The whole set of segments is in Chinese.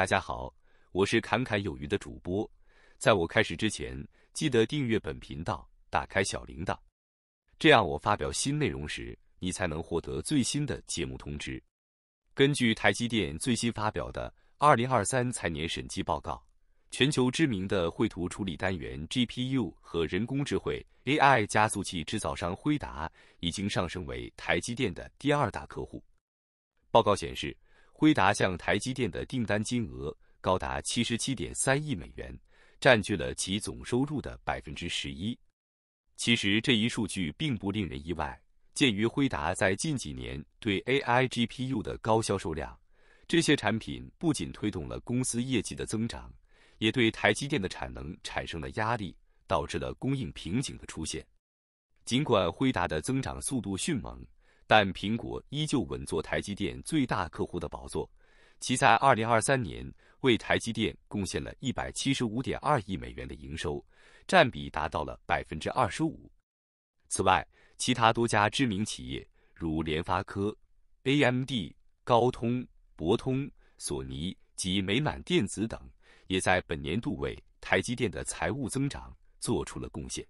大家好，我是侃侃有余的主播。在我开始之前，记得订阅本频道，打开小铃铛，这样我发表新内容时，你才能获得最新的节目通知。根据台积电最新发表的二零二三财年审计报告，全球知名的绘图处理单元 GPU 和人工智能 AI 加速器制造商辉达已经上升为台积电的第二大客户。报告显示。辉达向台积电的订单金额高达七十七点三亿美元，占据了其总收入的百分之十一。其实这一数据并不令人意外，鉴于辉达在近几年对 AI GPU 的高销售量，这些产品不仅推动了公司业绩的增长，也对台积电的产能产生了压力，导致了供应瓶颈的出现。尽管辉达的增长速度迅猛。但苹果依旧稳坐台积电最大客户的宝座，其在2023年为台积电贡献了175.2亿美元的营收，占比达到了25%。此外，其他多家知名企业如联发科、AMD、高通、博通、索尼及美满电子等，也在本年度为台积电的财务增长做出了贡献。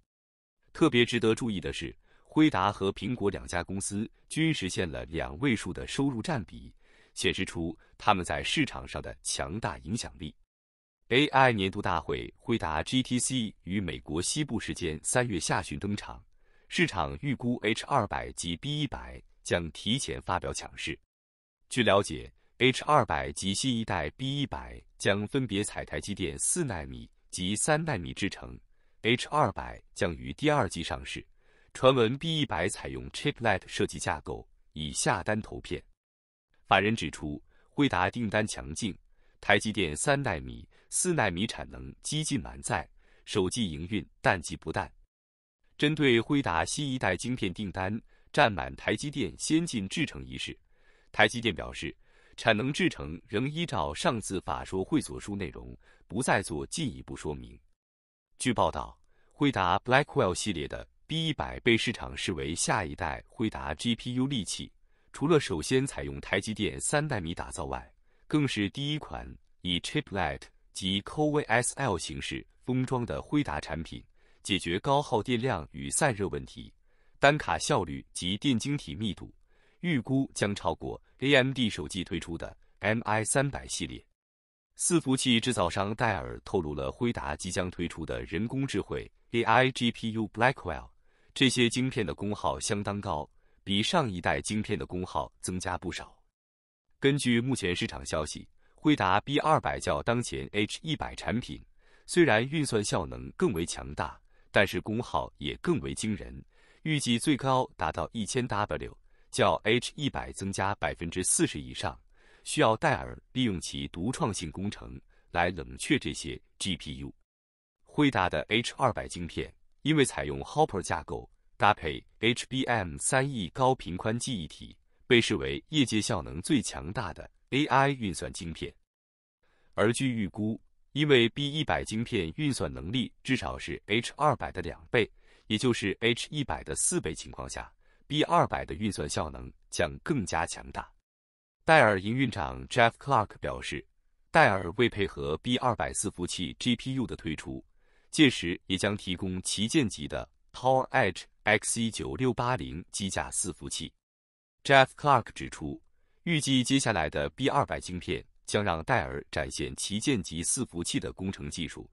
特别值得注意的是。辉达和苹果两家公司均实现了两位数的收入占比，显示出他们在市场上的强大影响力。AI 年度大会辉达 GTC 于美国西部时间三月下旬登场，市场预估 H200 及 B100 将提前发表强势。据了解，H200 及新一代 B100 将分别采台积电四纳米及三纳米制程，H200 将于第二季上市。传闻 B 一百采用 Chiplet 设计架构，已下单投片。法人指出，辉达订单强劲，台积电三纳米、四纳米产能接近满载，手机营运淡季不淡。针对辉达新一代晶片订单占满台积电先进制程一事，台积电表示，产能制程仍依照上次法说会所述内容，不再做进一步说明。据报道，辉达 Blackwell 系列的。B 一百被市场视为下一代辉达 GPU 利器，除了首先采用台积电三代米打造外，更是第一款以 Chiplet 及 Co-SL 形式封装的辉达产品，解决高耗电量与散热问题，单卡效率及电晶体密度预估将超过 AMD 手机推出的 MI 三百系列。伺服器制造商戴尔透露了辉达即将推出的人工智慧 AI GPU Blackwell。这些晶片的功耗相当高，比上一代晶片的功耗增加不少。根据目前市场消息，惠达 B 二百较当前 H 一百产品，虽然运算效能更为强大，但是功耗也更为惊人，预计最高达到一千 W，较 H 一百增加百分之四十以上，需要戴尔利用其独创性工程来冷却这些 GPU。惠达的 H 二百晶片。因为采用 Hopper 架构搭配 HBM 三亿高频宽记忆体，被视为业界效能最强大的 AI 运算晶片。而据预估，因为 B 一百晶片运算能力至少是 H 二百的两倍，也就是 H 一百的四倍情况下，B 二百的运算效能将更加强大。戴尔营运长 Jeff c l a r k 表示，戴尔为配合 B 二百伺服器 GPU 的推出。届时也将提供旗舰级的 PowerEdge XE9680 机架伺服器。Jeff c l a r k 指出，预计接下来的 B200 芯片将让戴尔展现旗舰级伺服器的工程技术，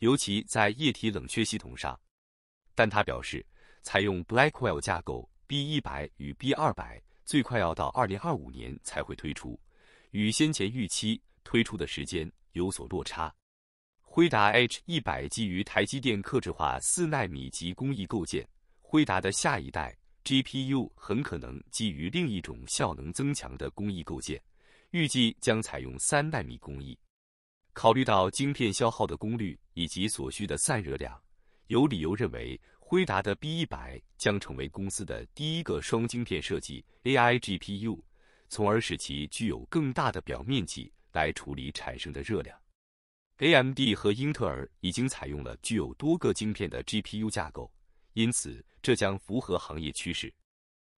尤其在液体冷却系统上。但他表示，采用 Blackwell 架构 B100 与 B200 最快要到2025年才会推出，与先前预期推出的时间有所落差。辉达 H 一百基于台积电克制化四纳米级工艺构建。辉达的下一代 GPU 很可能基于另一种效能增强的工艺构建，预计将采用三纳米工艺。考虑到晶片消耗的功率以及所需的散热量，有理由认为辉达的 B 一百将成为公司的第一个双晶片设计 AI GPU，从而使其具有更大的表面积来处理产生的热量。AMD 和英特尔已经采用了具有多个晶片的 GPU 架构，因此这将符合行业趋势。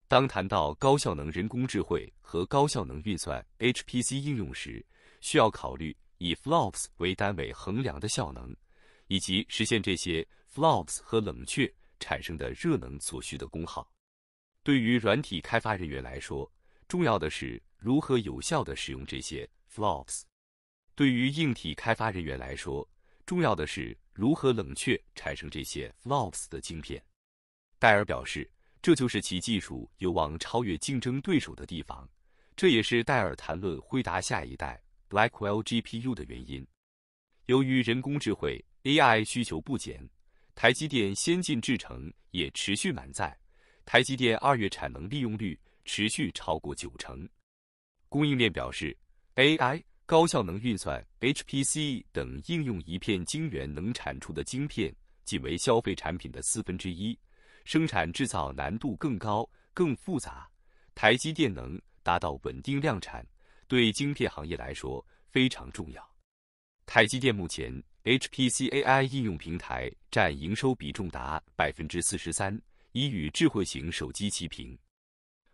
当谈到高效能人工智慧和高效能运算 （HPC） 应用时，需要考虑以 FLOPS 为单位衡量的效能，以及实现这些 FLOPS 和冷却产生的热能所需的功耗。对于软体开发人员来说，重要的是如何有效地使用这些 FLOPS。对于硬体开发人员来说，重要的是如何冷却产生这些 f l o p s 的晶片。戴尔表示，这就是其技术有望超越竞争对手的地方。这也是戴尔谈论辉达下一代 Blackwell GPU 的原因。由于人工智慧 AI 需求不减，台积电先进制程也持续满载。台积电二月产能利用率持续超过九成。供应链表示，AI。高效能运算 （HPC） 等应用一片晶圆能产出的晶片仅为消费产品的四分之一，生产制造难度更高、更复杂。台积电能达到稳定量产，对晶片行业来说非常重要。台积电目前 HPC AI 应用平台占营收比重达百分之四十三，已与智慧型手机齐平。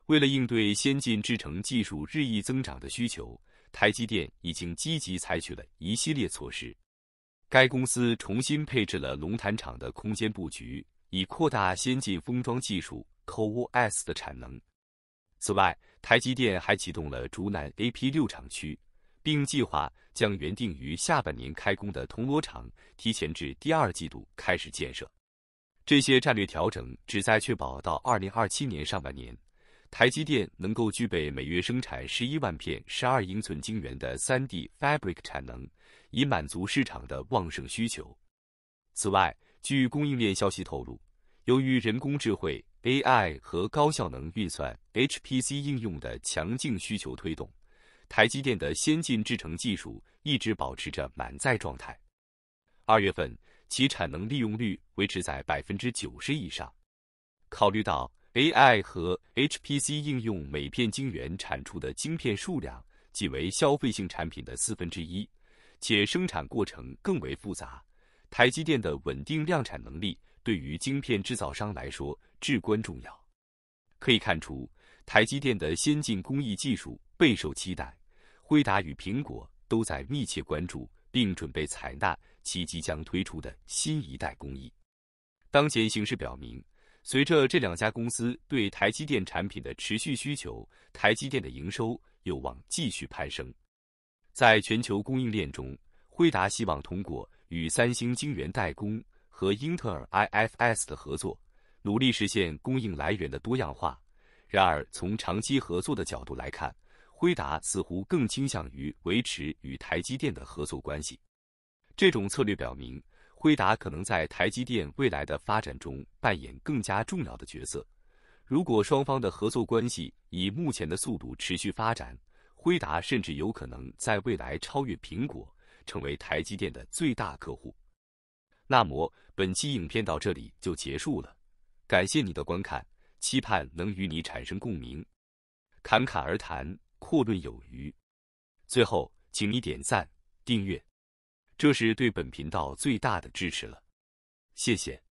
为了应对先进制程技术日益增长的需求。台积电已经积极采取了一系列措施。该公司重新配置了龙潭厂的空间布局，以扩大先进封装技术 CoWoS 的产能。此外，台积电还启动了竹南 A P 六厂区，并计划将原定于下半年开工的铜锣厂提前至第二季度开始建设。这些战略调整旨在确保到2027年上半年。台积电能够具备每月生产十一万片十二英寸晶圆的三 D fabric 产能，以满足市场的旺盛需求。此外，据供应链消息透露，由于人工智慧 AI 和高效能运算 HPC 应用的强劲需求推动，台积电的先进制程技术一直保持着满载状态。二月份，其产能利用率维持在百分之九十以上。考虑到，AI 和 HPC 应用每片晶圆产出的晶片数量仅为消费性产品的四分之一，且生产过程更为复杂。台积电的稳定量产能力对于晶片制造商来说至关重要。可以看出，台积电的先进工艺技术备受期待。辉达与苹果都在密切关注，并准备采纳其即将推出的新一代工艺。当前形势表明。随着这两家公司对台积电产品的持续需求，台积电的营收有望继续攀升。在全球供应链中，辉达希望通过与三星晶圆代工和英特尔 IFS 的合作，努力实现供应来源的多样化。然而，从长期合作的角度来看，辉达似乎更倾向于维持与台积电的合作关系。这种策略表明。辉达可能在台积电未来的发展中扮演更加重要的角色。如果双方的合作关系以目前的速度持续发展，辉达甚至有可能在未来超越苹果，成为台积电的最大客户。那么本期影片到这里就结束了，感谢你的观看，期盼能与你产生共鸣。侃侃而谈，阔论有余。最后，请你点赞、订阅。这是对本频道最大的支持了，谢谢。